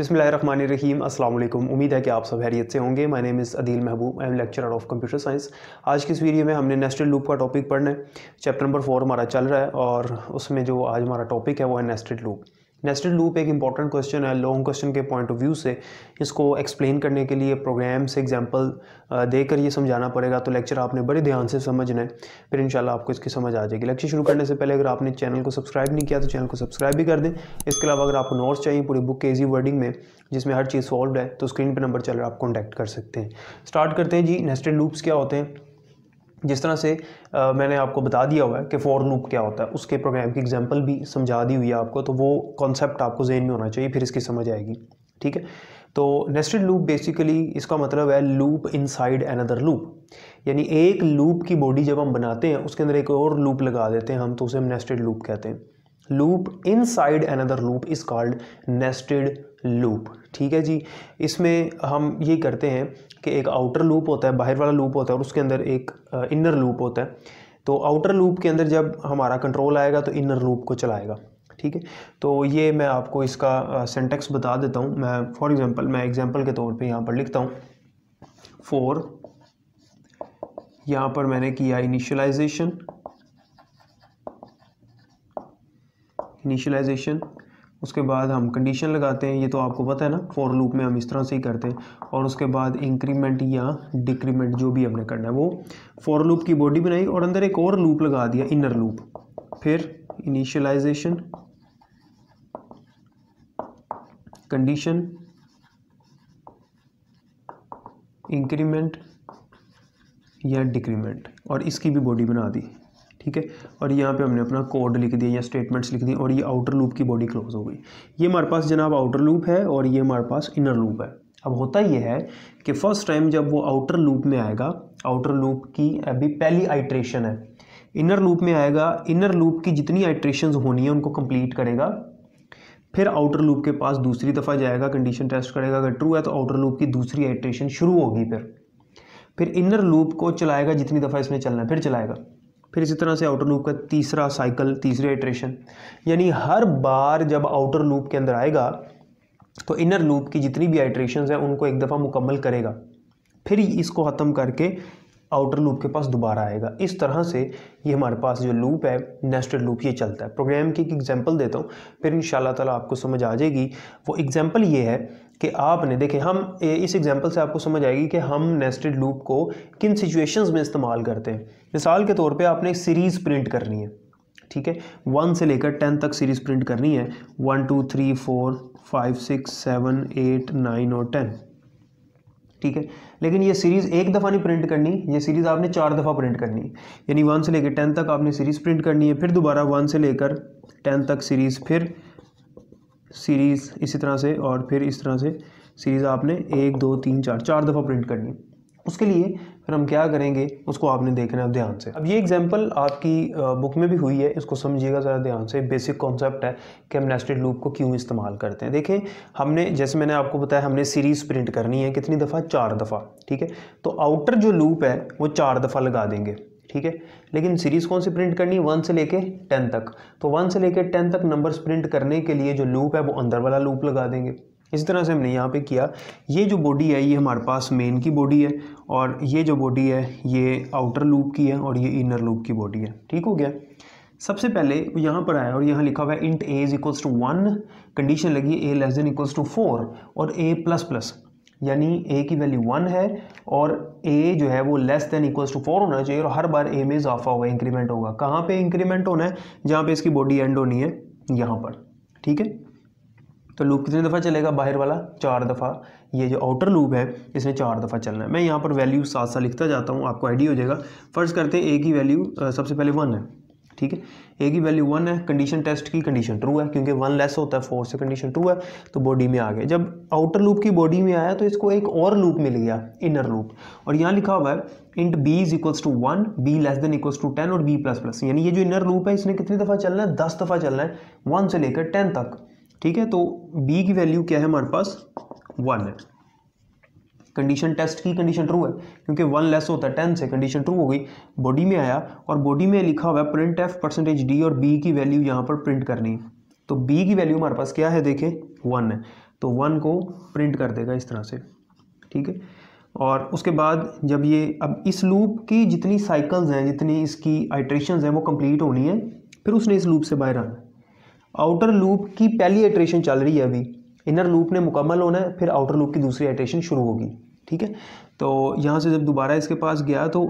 बिसमीम वालेकुम उम्मीद है कि आप सब हैरियत से होंगे my name is Adil Mahboob I am lecturer of computer science आज की इस वीडियो में हमने नेस्टेड लूप का टॉपिक पढ़ना है चैप्टर नंबर फोर हमारा चल रहा है और उसमें जो आज हमारा टॉपिक है वो है नेस्टेड लूप नेस्टेड लूप एक इंपॉर्टेंट क्वेश्चन है लॉन्ग क्वेश्चन के पॉइंट ऑफ व्यू से इसको एक्सप्लेन करने के लिए प्रोग्राम से एग्जांपल देकर ये समझाना पड़ेगा तो लेक्चर आपने बड़े ध्यान से समझना है फिर इंशाल्लाह आपको इसकी समझ आ जाएगी लेक्चर शुरू करने से पहले अगर आपने चैनल को सब्सक्राइब नहीं किया तो चैनल को सब्सक्राइब भी कर दें इसके अलावा अगर आपको नोट्स चाहिए पूरी बुक के ईजी वर्डिंग में जिसमें हर चीज़ सॉल्व है तो स्क्रीन पर नंबर चल रहा आप कॉन्टैक्ट कर सकते हैं स्टार्ट करते हैं जी नेस्टेड लूप्स क्या होते हैं जिस तरह से आ, मैंने आपको बता दिया हुआ है कि फॉर लूप क्या होता है उसके प्रोग्राम की एग्जांपल भी समझा दी हुई है आपको तो वो कॉन्सेप्ट आपको जेन में होना चाहिए फिर इसकी समझ आएगी ठीक है तो नेस्टेड लूप बेसिकली इसका मतलब है लूप इनसाइड अनदर लूप यानी एक लूप की बॉडी जब हम बनाते हैं उसके अंदर एक और लूप लगा देते हैं हम तो उसे हम नेस्टेड लूप कहते हैं loop inside another loop is called nested loop ठीक है जी इसमें हम ये करते हैं कि एक आउटर लूप होता है बाहर वाला लूप होता है और उसके अंदर एक इनर लूप होता है तो आउटर लूप के अंदर जब हमारा कंट्रोल आएगा तो इनर लूप को चलाएगा ठीक है तो ये मैं आपको इसका सेंटेक्स बता देता हूँ मैं फॉर एग्ज़ाम्पल मैं एग्ज़ाम्पल के तौर पे यहाँ पर लिखता हूँ फोर यहाँ पर मैंने किया इनिशलाइजेशन इनिशलाइजेशन उसके बाद हम कंडीशन लगाते हैं ये तो आपको पता है ना फॉर लूप में हम इस तरह से ही करते हैं और उसके बाद इंक्रीमेंट या डिक्रीमेंट जो भी हमने करना है वो फॉर लूप की बॉडी बनाई और अंदर एक और लूप लगा दिया इनर लूप फिर इनिशियलाइजेशन कंडीशन इंक्रीमेंट या डिक्रीमेंट और इसकी भी बॉडी बना दी ठीक है और यहाँ पे हमने अपना कोड लिख दिया या स्टेटमेंट्स लिख दी और ये आउटर लूप की बॉडी क्लोज हो गई ये हमारे पास जनाब आउटर लूप है और ये हमारे पास इनर लूप है अब होता यह है कि फर्स्ट टाइम जब वो आउटर लूप में आएगा आउटर लूप की अभी पहली आइट्रेशन है इनर लूप में आएगा इनर लूप की जितनी आइट्रेशन होनी है उनको कंप्लीट करेगा फिर आउटर लूप के पास दूसरी दफ़ा जाएगा कंडीशन टेस्ट करेगा अगर ट्रू है तो आउटर लूप की दूसरी आइट्रेशन शुरू होगी फिर फिर इनर लूप को चलाएगा जितनी दफ़ा इसने चलना है फिर चलाएगा फिर इसी तरह से आउटर लूप का तीसरा साइकिल तीसरे इटरेशन यानी हर बार जब आउटर लूप के अंदर आएगा तो इनर लूप की जितनी भी आइट्रेशन हैं उनको एक दफ़ा मुकम्मल करेगा फिर इसको ख़त्म करके आउटर लूप के पास दोबारा आएगा इस तरह से ये हमारे पास जो लूप है नेस्टेड लूप ये चलता है प्रोग्राम की एक एग्जांपल देता हूँ फिर इन ताला आपको समझ आ जाएगी वो एग्जांपल ये है कि आपने देखे हम इस एग्जांपल से आपको समझ आएगी कि हम नेस्टेड लूप को किन सिचुएशंस में इस्तेमाल करते हैं मिसाल के तौर पर आपने सीरीज़ प्रिंट करनी है ठीक है वन से लेकर टेन तक सीरीज़ प्रिंट करनी है one two three four five six seven eight nine और टेन ठीक है लेकिन ये सीरीज़ एक दफ़ा नहीं प्रिंट करनी ये सीरीज़ आपने चार दफ़ा प्रिंट करनी यानी वन से लेकर टेंथ तक आपने सीरीज़ प्रिंट करनी है फिर दोबारा वन से लेकर टेंथ तक सीरीज़ फिर सीरीज़ इसी तरह से और फिर इस तरह से सीरीज़ आपने एक दो तीन चार चार दफ़ा प्रिंट करनी उसके लिए फिर हम क्या करेंगे उसको आपने देखना है ध्यान से अब ये एग्जांपल आपकी बुक में भी हुई है इसको समझिएगा ज़रा ध्यान से बेसिक कॉन्सेप्ट है कि हम नेस्टेड लूप को क्यों इस्तेमाल करते हैं देखें हमने जैसे मैंने आपको बताया हमने सीरीज़ प्रिंट करनी है कितनी दफ़ा चार दफ़ा ठीक है तो आउटर जो लूप है वो चार दफ़ा लगा देंगे ठीक है लेकिन सीरीज़ कौन सी प्रिंट करनी है वन से लेके टेन तक तो वन से लेके टेन तक नंबर्स प्रिंट करने के लिए जो लूप है वो अंदर वाला लूप लगा देंगे इसी तरह से हमने यहाँ पे किया ये जो बॉडी है ये हमारे पास मेन की बॉडी है और ये जो बॉडी है ये आउटर लूप की है और ये इनर लूप की बॉडी है ठीक हो गया सबसे पहले यहाँ पर आया और यहाँ लिखा हुआ है int a is equals to one condition लगी a less than equals to four और ए प्लस प्लस यानी ए की वैल्यू वन है और ए जो है वो less than equals to four होना चाहिए और हर बार ए में इजाफा होगा इंक्रीमेंट होगा कहाँ पे इंक्रीमेंट होना है जहाँ पे इसकी बॉडी एंड होनी है यहाँ पर ठीक है तो लूप कितनी दफ़ा चलेगा बाहर वाला चार दफ़ा ये जो आउटर लूप है इसमें चार दफ़ा चलना है मैं यहाँ पर वैल्यू साथ साथ लिखता जाता हूँ आपको आइडिया हो जाएगा फ़र्ज़ करते हैं ए की वैल्यू सबसे पहले वन है ठीक है ए की वैल्यू वन है कंडीशन टेस्ट की कंडीशन ट्रू है क्योंकि वन लेस होता है फोर से कंडीशन ट्रू है तो बॉडी में आ गया जब आउटर लूप की बॉडी में आया तो इसको एक और लूप मिल गया इनर लूप और यहाँ लिखा हुआ है int b is equals to one b less than equals to ten और बी प्लस प्लस यानी ये जो इनर लूप है इसने कितनी दफ़ा चलना है दस दफ़ा चलना है वन से लेकर टेन तक ठीक है तो बी की वैल्यू क्या है हमारे पास वन है कंडीशन टेस्ट की कंडीशन ट्रू है क्योंकि वन लेस होता है टेन से कंडीशन ट्रू हो गई बॉडी में आया और बॉडी में लिखा हुआ है प्रिंट एफ परसेंटेज डी और बी की वैल्यू यहाँ पर प्रिंट करनी है तो बी की वैल्यू हमारे पास क्या है देखें वन है तो वन को प्रिंट कर देगा इस तरह से ठीक है और उसके बाद जब ये अब इस लूप की जितनी साइकिल्स हैं जितनी इसकी आइट्रेशन हैं वो कम्प्लीट होनी है फिर उसने इस लूप से बाहर आना आउटर लूप की पहली एट्रेशन चल रही है अभी इनर लूप ने मुकम्मल होना है फिर आउटर लूप की दूसरी एट्रेशन शुरू होगी ठीक है तो यहाँ से जब दोबारा इसके पास गया तो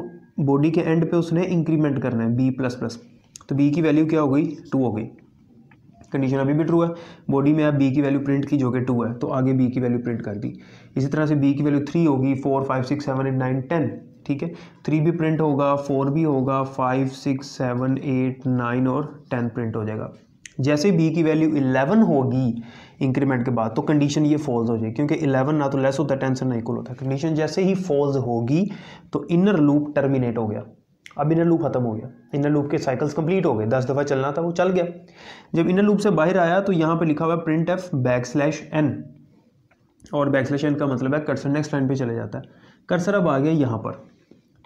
बॉडी के एंड पे उसने इंक्रीमेंट करना है बी प्लस प्लस तो बी की वैल्यू क्या हो गई टू हो गई कंडीशन अभी भी ट्रू है बॉडी में आप बी की वैल्यू प्रिंट की जो कि टू है तो आगे बी की वैल्यू प्रिंट कर दी इसी तरह से बी की वैल्यू थ्री होगी four five six seven eight nine ten ठीक है थ्री भी प्रिंट होगा फोर भी होगा five six seven eight nine और टेन प्रिंट हो जाएगा जैसे बी की वैल्यू इलेवन होगी इंक्रीमेंट के बाद तो कंडीशन ये फॉल्स हो जाएगी क्योंकि इलेवन ना तो लेस होता है टेन से ना इक्वल होता है कंडीशन जैसे ही फॉल्स होगी तो इनर लूप टर्मिनेट हो गया अब इनर लूप खत्म हो गया इनर लूप के साइकिल्स कंप्लीट हो गए दस दफ़ा चलना था वो चल गया जब इनर लूप से बाहर आया तो यहाँ पर लिखा हुआ है print f backslash n और बैक स्लैश एन का मतलब है कर्सर नेक्स्ट लाइन पर चले जाता है कर्सर अब आ गया यहाँ पर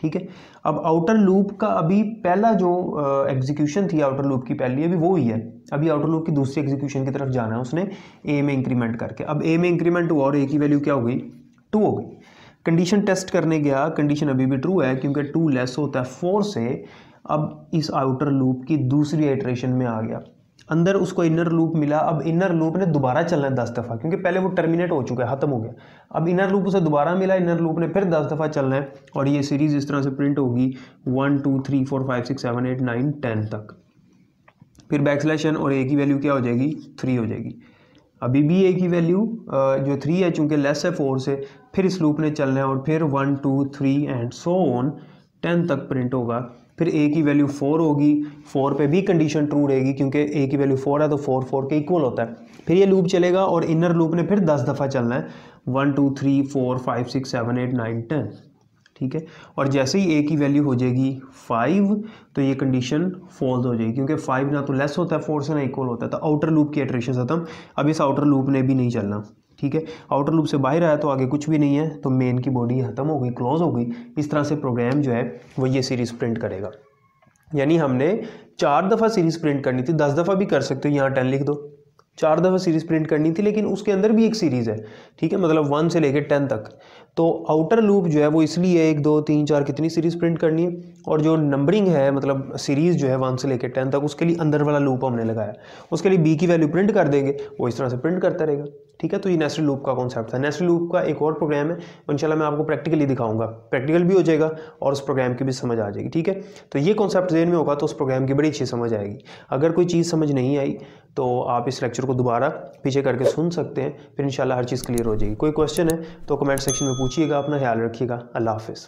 ठीक है अब आउटर लूप का अभी पहला जो एग्जीक्यूशन थी आउटर लूप की पहली अभी वो ही है अभी आउटर लूप की दूसरी एग्जीक्यूशन की तरफ जाना है उसने ए में इंक्रीमेंट करके अब ए में इंक्रीमेंट हुआ और ए की वैल्यू क्या हो गई टू हो गई कंडीशन टेस्ट करने गया कंडीशन अभी भी ट्रू है क्योंकि टू लेस होता है फोर से अब इस आउटर लूप की दूसरी आइट्रेशन में आ गया अंदर उसको इनर लूप मिला अब इनर लूप ने दोबारा चलना है दस दफ़ा क्योंकि पहले वो टर्मिनेट हो चुका है ख़त्म हो गया अब इनर लूप उसे दोबारा मिला इनर लूप ने फिर दस दफ़ा चलना है और ये सीरीज़ इस तरह से प्रिंट होगी one two three four five six seven eight nine ten तक फिर बैक स्लैश और ए की वैल्यू क्या हो जाएगी थ्री हो जाएगी अभी भी ए की वैल्यू जो थ्री है चूँकि लेस है फोर से फिर इस लूप ने चलना है और फिर one two three and so on ten तक प्रिंट होगा फिर ए की वैल्यू फोर होगी फोर पे भी कंडीशन ट्रू रहेगी क्योंकि ए की वैल्यू फोर है तो फोर फोर के इक्वल होता है फिर ये लूप चलेगा और इनर लूप ने फिर दस दफ़ा चलना है one two three four five six seven eight nine ten ठीक है और जैसे ही ए की वैल्यू हो जाएगी फाइव तो ये कंडीशन फॉल्स हो जाएगी क्योंकि फाइव ना तो लेस होता है फोर से ना इक्वल होता है तो आउटर लूप की एट्रेशन ख़त्म अब इस आउटर लूप ने भी नहीं चलना ठीक है आउटर लूप से बाहर आया तो आगे कुछ भी नहीं है तो मेन की बॉडी ख़त्म हो गई क्लोज हो गई इस तरह से प्रोग्राम जो है वो ये सीरीज़ प्रिंट करेगा यानी हमने चार दफ़ा सीरीज़ प्रिंट करनी थी दस दफ़ा भी कर सकते हो यहाँ टेन लिख दो चार दफ़ा सीरीज़ प्रिंट करनी थी लेकिन उसके अंदर भी एक सीरीज़ है ठीक है मतलब वन से लेकर टेन तक तो आउटर लूप जो है वो इसलिए एक दो तीन चार कितनी सीरीज़ प्रिंट करनी है और जो नंबरिंग है मतलब सीरीज़ जो है वन से लेकर टेन तक उसके लिए अंदर वाला लूप हमने लगाया उसके लिए बी की वैल्यू प्रिंट कर देंगे वो इस तरह से प्रिंट करता रहेगा ठीक है तो ये नेशनल लूप का कॉन्सेप्ट था नेस्टेड लूप का एक और प्रोग्राम है तो इनशाला मैं आपको प्रैक्टिकली दिखाऊंगा प्रैक्टिकल भी हो जाएगा और उस प्रोग्राम की भी समझ आ जाएगी ठीक है तो ये कॉन्सेप्ट जेन में होगा तो उस प्रोग्राम की बड़ी अच्छी समझ आएगी अगर कोई चीज़ समझ नहीं आई तो आप इस लेक्चर को दोबारा पीछे करके सुन सकते हैं फिर इनशाला हर चीज़ क्लियर हो जाएगी कोई क्वेश्चन है तो कमेंट सेक्शन में पूछिएगा अपना ख्याल रखिएगा अल्लाह हाफिज़